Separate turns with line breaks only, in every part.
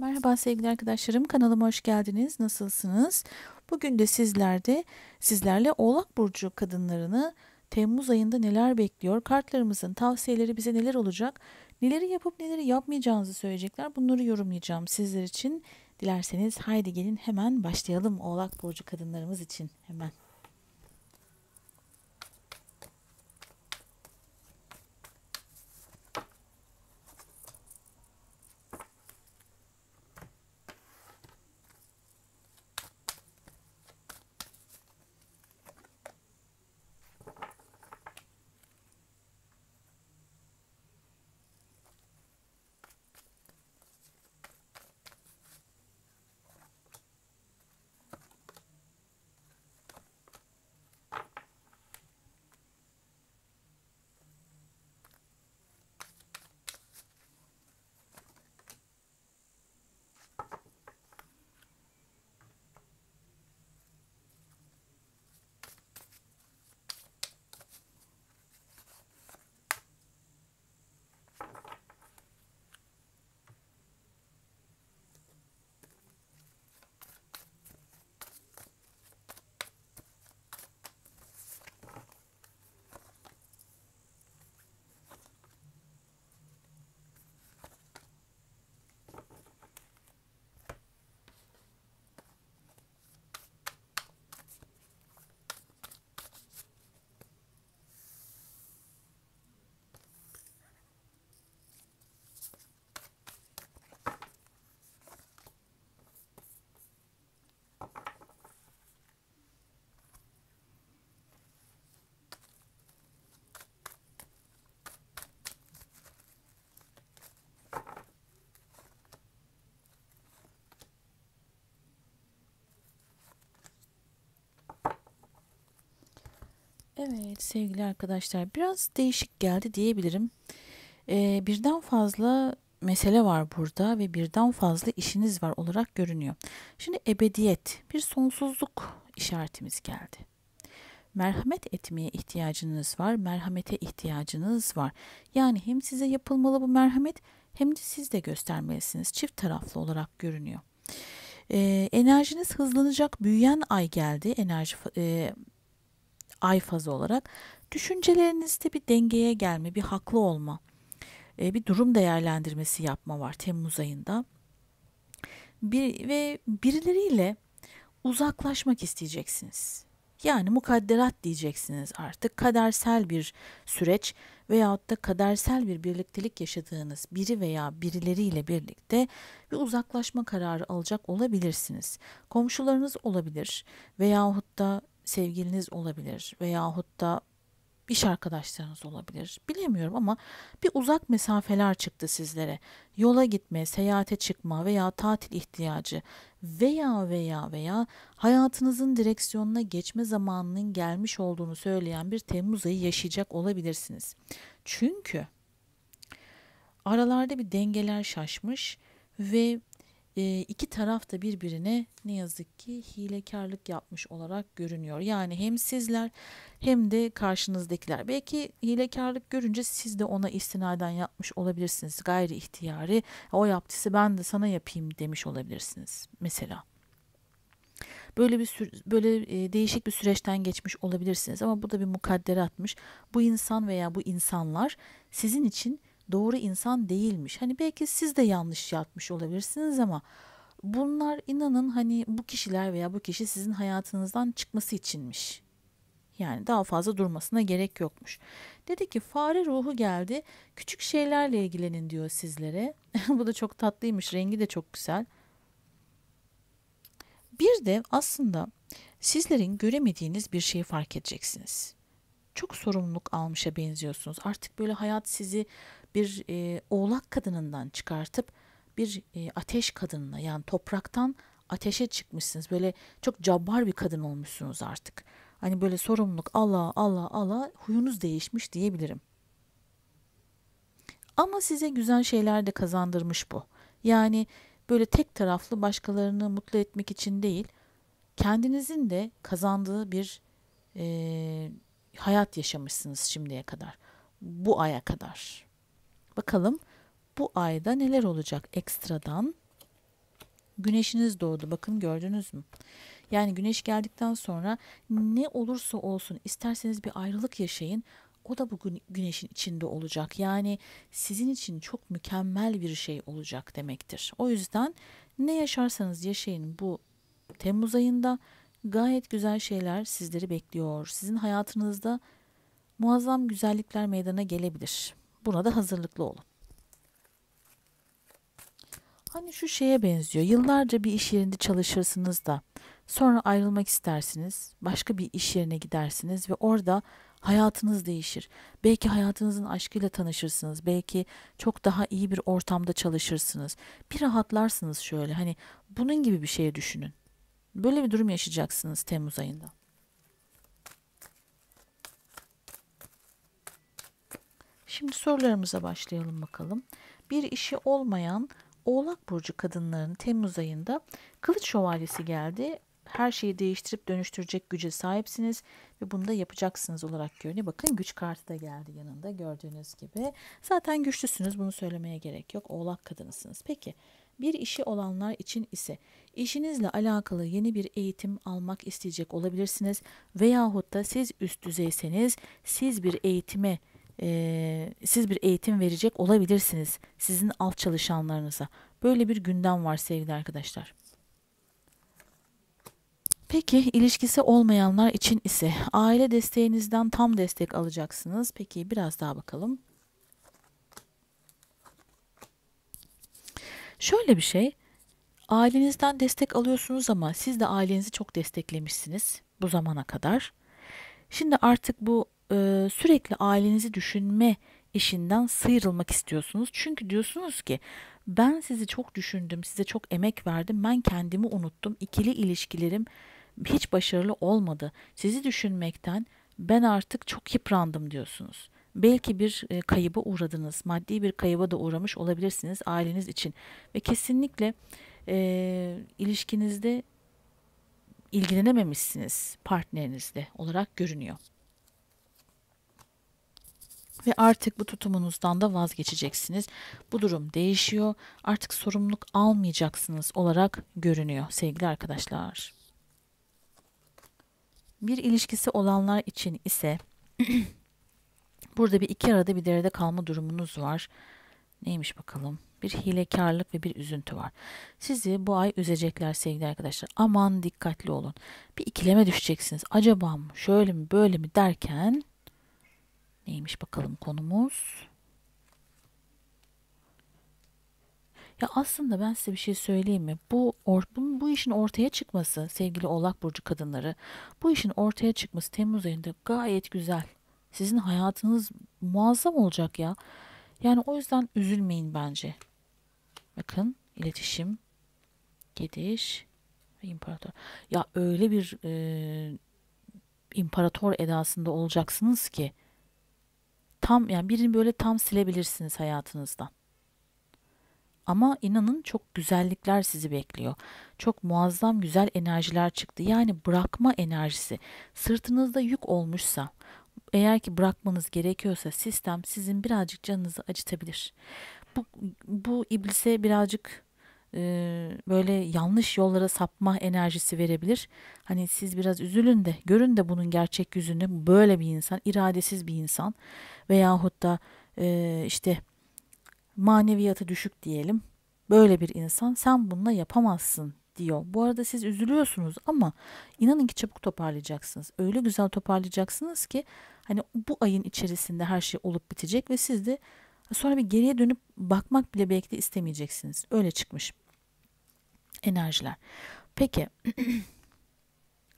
Merhaba sevgili arkadaşlarım kanalıma hoş geldiniz. Nasılsınız? Bugün de sizlerde sizlerle Oğlak burcu kadınlarını Temmuz ayında neler bekliyor? Kartlarımızın tavsiyeleri bize neler olacak? Neleri yapıp neleri yapmayacağınızı söyleyecekler. Bunları yorumlayacağım sizler için. Dilerseniz haydi gelin hemen başlayalım Oğlak burcu kadınlarımız için. Hemen. Evet sevgili arkadaşlar biraz değişik geldi diyebilirim. Ee, birden fazla mesele var burada ve birden fazla işiniz var olarak görünüyor. Şimdi ebediyet bir sonsuzluk işaretimiz geldi. Merhamet etmeye ihtiyacınız var, merhamete ihtiyacınız var. Yani hem size yapılmalı bu merhamet hem de siz de göstermelisiniz. Çift taraflı olarak görünüyor. Ee, enerjiniz hızlanacak büyüyen ay geldi. Enerji e, ay fazı olarak düşüncelerinizde bir dengeye gelme, bir haklı olma, e, bir durum değerlendirmesi yapma var Temmuz ayında. Bir, ve birileriyle uzaklaşmak isteyeceksiniz. Yani mukadderat diyeceksiniz artık kadersel bir süreç veyahut da kadersel bir birliktelik yaşadığınız biri veya birileriyle birlikte bir uzaklaşma kararı alacak olabilirsiniz. Komşularınız olabilir veyahut da sevgiliniz olabilir veyahut da iş arkadaşlarınız olabilir. Bilemiyorum ama bir uzak mesafeler çıktı sizlere. Yola gitme, seyahate çıkma veya tatil ihtiyacı veya veya veya hayatınızın direksiyonuna geçme zamanının gelmiş olduğunu söyleyen bir Temmuz ayı yaşayacak olabilirsiniz. Çünkü aralarda bir dengeler şaşmış ve e, iki taraf da birbirine ne yazık ki hilekarlık yapmış olarak görünüyor. Yani hem sizler hem de karşınızdakiler. Belki hilekarlık görünce siz de ona istinaden yapmış olabilirsiniz. Gayri ihtiyari o yaptısı ben de sana yapayım demiş olabilirsiniz mesela. Böyle bir böyle e, değişik bir süreçten geçmiş olabilirsiniz ama bu da bir mukadderatmış. Bu insan veya bu insanlar sizin için doğru insan değilmiş. Hani belki siz de yanlış yapmış olabilirsiniz ama bunlar inanın hani bu kişiler veya bu kişi sizin hayatınızdan çıkması içinmiş. Yani daha fazla durmasına gerek yokmuş. Dedi ki fare ruhu geldi. Küçük şeylerle ilgilenin diyor sizlere. bu da çok tatlıymış. Rengi de çok güzel. Bir de aslında sizlerin göremediğiniz bir şeyi fark edeceksiniz. Çok sorumluluk almışa benziyorsunuz. Artık böyle hayat sizi bir e, oğlak kadınından çıkartıp bir e, ateş kadınına yani topraktan ateşe çıkmışsınız. Böyle çok cabbar bir kadın olmuşsunuz artık. Hani böyle sorumluluk Allah Allah Allah huyunuz değişmiş diyebilirim. Ama size güzel şeyler de kazandırmış bu. Yani böyle tek taraflı başkalarını mutlu etmek için değil, kendinizin de kazandığı bir e, hayat yaşamışsınız şimdiye kadar. Bu aya kadar. Bakalım bu ayda neler olacak ekstradan? Güneşiniz doğdu. Bakın gördünüz mü? Yani güneş geldikten sonra ne olursa olsun isterseniz bir ayrılık yaşayın. O da bugün güneşin içinde olacak. Yani sizin için çok mükemmel bir şey olacak demektir. O yüzden ne yaşarsanız yaşayın bu Temmuz ayında gayet güzel şeyler sizleri bekliyor. Sizin hayatınızda muazzam güzellikler meydana gelebilir. Buna da hazırlıklı olun. Hani şu şeye benziyor. Yıllarca bir iş yerinde çalışırsınız da sonra ayrılmak istersiniz. Başka bir iş yerine gidersiniz ve orada hayatınız değişir. Belki hayatınızın aşkıyla tanışırsınız. Belki çok daha iyi bir ortamda çalışırsınız. Bir rahatlarsınız şöyle. Hani bunun gibi bir şey düşünün. Böyle bir durum yaşayacaksınız Temmuz ayında. Şimdi sorularımıza başlayalım bakalım. Bir işi olmayan Oğlak Burcu kadınların Temmuz ayında kılıç şövalyesi geldi. Her şeyi değiştirip dönüştürecek güce sahipsiniz ve bunu da yapacaksınız olarak görünüyor. Bakın güç kartı da geldi yanında gördüğünüz gibi. Zaten güçlüsünüz bunu söylemeye gerek yok. Oğlak kadınısınız. Peki bir işi olanlar için ise işinizle alakalı yeni bir eğitim almak isteyecek olabilirsiniz. Veyahut da siz üst düzeyseniz siz bir eğitime e, siz bir eğitim verecek olabilirsiniz sizin alt çalışanlarınıza. Böyle bir gündem var sevgili arkadaşlar. Peki ilişkisi olmayanlar için ise aile desteğinizden tam destek alacaksınız. Peki biraz daha bakalım. Şöyle bir şey. Ailenizden destek alıyorsunuz ama siz de ailenizi çok desteklemişsiniz bu zamana kadar. Şimdi artık bu e, sürekli ailenizi düşünme işinden sıyrılmak istiyorsunuz. Çünkü diyorsunuz ki ben sizi çok düşündüm, size çok emek verdim, ben kendimi unuttum. ikili ilişkilerim hiç başarılı olmadı. Sizi düşünmekten ben artık çok yıprandım diyorsunuz. Belki bir e, kayıba uğradınız, maddi bir kayıba da uğramış olabilirsiniz aileniz için. Ve kesinlikle e, ilişkinizde ilgilenememişsiniz partnerinizle olarak görünüyor ve artık bu tutumunuzdan da vazgeçeceksiniz. Bu durum değişiyor. Artık sorumluluk almayacaksınız olarak görünüyor sevgili arkadaşlar. Bir ilişkisi olanlar için ise burada bir iki arada bir derede kalma durumunuz var. Neymiş bakalım? Bir hilekarlık ve bir üzüntü var. Sizi bu ay üzecekler sevgili arkadaşlar. Aman dikkatli olun. Bir ikileme düşeceksiniz. Acaba mı, şöyle mi, böyle mi derken Neymiş bakalım konumuz? Ya aslında ben size bir şey söyleyeyim mi? Bu or, bunun, bu işin ortaya çıkması sevgili Oğlak burcu kadınları, bu işin ortaya çıkması Temmuz ayında gayet güzel. Sizin hayatınız muazzam olacak ya. Yani o yüzden üzülmeyin bence. Bakın iletişim, gidiş ve imparator. Ya öyle bir e, imparator edasında olacaksınız ki tam yani birini böyle tam silebilirsiniz hayatınızdan. Ama inanın çok güzellikler sizi bekliyor. Çok muazzam güzel enerjiler çıktı. Yani bırakma enerjisi. Sırtınızda yük olmuşsa, eğer ki bırakmanız gerekiyorsa sistem sizin birazcık canınızı acıtabilir. Bu, bu iblise birazcık e, böyle yanlış yollara sapma enerjisi verebilir. Hani siz biraz üzülün de görün de bunun gerçek yüzünü. Böyle bir insan, iradesiz bir insan veyahut da e, işte maneviyatı düşük diyelim böyle bir insan sen bununla yapamazsın diyor. Bu arada siz üzülüyorsunuz ama inanın ki çabuk toparlayacaksınız. Öyle güzel toparlayacaksınız ki hani bu ayın içerisinde her şey olup bitecek ve siz de sonra bir geriye dönüp bakmak bile belki de istemeyeceksiniz. Öyle çıkmış enerjiler. Peki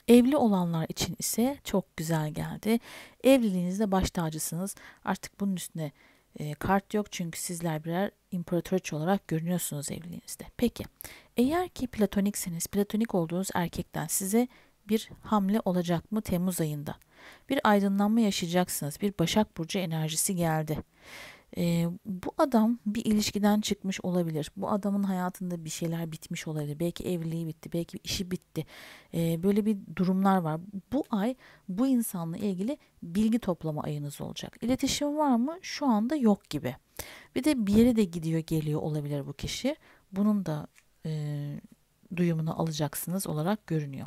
Evli olanlar için ise çok güzel geldi. Evliliğinizde baş tacısınız. Artık bunun üstüne e, kart yok çünkü sizler birer imparatoriç olarak görünüyorsunuz evliliğinizde. Peki eğer ki platonikseniz platonik olduğunuz erkekten size bir hamle olacak mı Temmuz ayında? Bir aydınlanma yaşayacaksınız. Bir Başak Burcu enerjisi geldi. E, bu adam bir ilişkiden çıkmış olabilir. Bu adamın hayatında bir şeyler bitmiş olabilir. Belki evliliği bitti, belki işi bitti. E, böyle bir durumlar var. Bu ay bu insanla ilgili bilgi toplama ayınız olacak. İletişim var mı? Şu anda yok gibi. Bir de bir yere de gidiyor geliyor olabilir bu kişi. Bunun da e, duyumunu alacaksınız olarak görünüyor.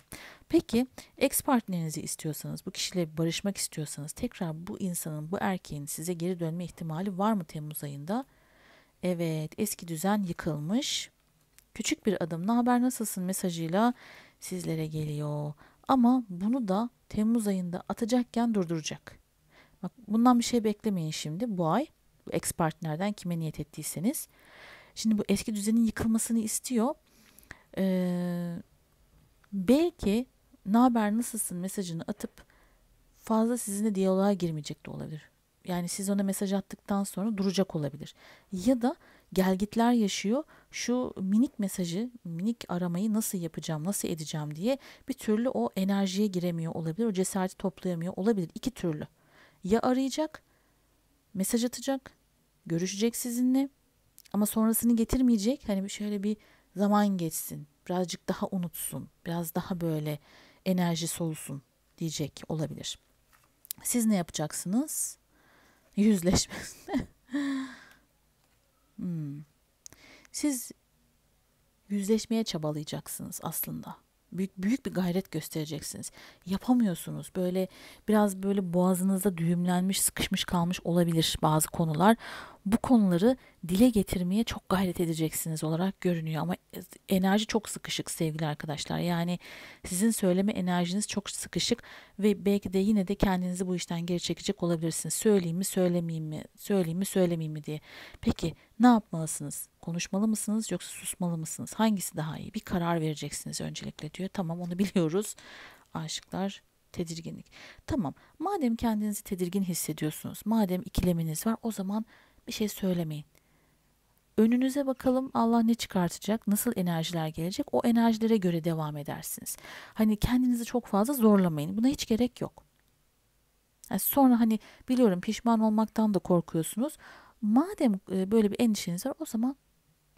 Peki ex partnerinizi istiyorsanız, bu kişiyle barışmak istiyorsanız tekrar bu insanın, bu erkeğin size geri dönme ihtimali var mı Temmuz ayında? Evet, eski düzen yıkılmış. Küçük bir adım, ne haber nasılsın mesajıyla sizlere geliyor. Ama bunu da Temmuz ayında atacakken durduracak. Bak bundan bir şey beklemeyin şimdi bu ay. Bu ex partnerden kime niyet ettiyseniz. Şimdi bu eski düzenin yıkılmasını istiyor ee, belki ne haber nasılsın mesajını atıp fazla sizinle diyaloğa girmeyecek de olabilir. Yani siz ona mesaj attıktan sonra duracak olabilir. Ya da gelgitler yaşıyor. Şu minik mesajı, minik aramayı nasıl yapacağım, nasıl edeceğim diye bir türlü o enerjiye giremiyor olabilir. O cesareti toplayamıyor olabilir. İki türlü. Ya arayacak, mesaj atacak, görüşecek sizinle ama sonrasını getirmeyecek. Hani şöyle bir zaman geçsin, birazcık daha unutsun, biraz daha böyle enerji solusun diyecek olabilir. Siz ne yapacaksınız? Yüzleşme. hmm. Siz yüzleşmeye çabalayacaksınız aslında büyük, büyük bir gayret göstereceksiniz. Yapamıyorsunuz. Böyle biraz böyle boğazınızda düğümlenmiş, sıkışmış kalmış olabilir bazı konular. Bu konuları dile getirmeye çok gayret edeceksiniz olarak görünüyor ama enerji çok sıkışık sevgili arkadaşlar. Yani sizin söyleme enerjiniz çok sıkışık ve belki de yine de kendinizi bu işten geri çekecek olabilirsiniz. Söyleyeyim mi, söylemeyeyim mi, söyleyeyim mi, söylemeyeyim mi diye. Peki ne yapmalısınız? Konuşmalı mısınız yoksa susmalı mısınız? Hangisi daha iyi? Bir karar vereceksiniz öncelikle diyor. Tamam onu biliyoruz. Aşıklar tedirginlik. Tamam madem kendinizi tedirgin hissediyorsunuz, madem ikileminiz var o zaman bir şey söylemeyin. Önünüze bakalım Allah ne çıkartacak, nasıl enerjiler gelecek o enerjilere göre devam edersiniz. Hani kendinizi çok fazla zorlamayın buna hiç gerek yok. Yani sonra hani biliyorum pişman olmaktan da korkuyorsunuz. Madem e, böyle bir endişeniz var o zaman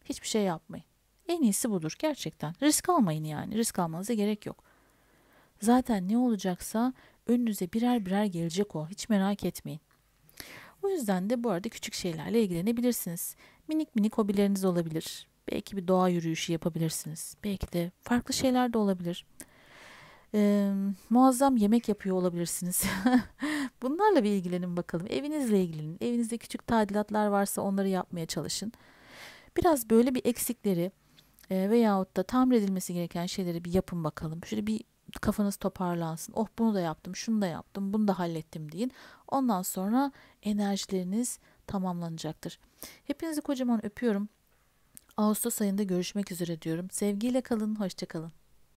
Hiçbir şey yapmayın. En iyisi budur gerçekten. Risk almayın yani. Risk almanıza gerek yok. Zaten ne olacaksa önünüze birer birer gelecek o. Hiç merak etmeyin. O yüzden de bu arada küçük şeylerle ilgilenebilirsiniz. Minik minik hobileriniz olabilir. Belki bir doğa yürüyüşü yapabilirsiniz. Belki de farklı şeyler de olabilir. Ee, muazzam yemek yapıyor olabilirsiniz. Bunlarla bir ilgilenin bakalım. Evinizle ilgilenin. Evinizde küçük tadilatlar varsa onları yapmaya çalışın. Biraz böyle bir eksikleri e, veyahut da tamir edilmesi gereken şeyleri bir yapın bakalım. Şöyle bir kafanız toparlansın. Oh bunu da yaptım, şunu da yaptım, bunu da hallettim deyin. Ondan sonra enerjileriniz tamamlanacaktır. Hepinizi kocaman öpüyorum. Ağustos ayında görüşmek üzere diyorum. Sevgiyle kalın, hoşçakalın.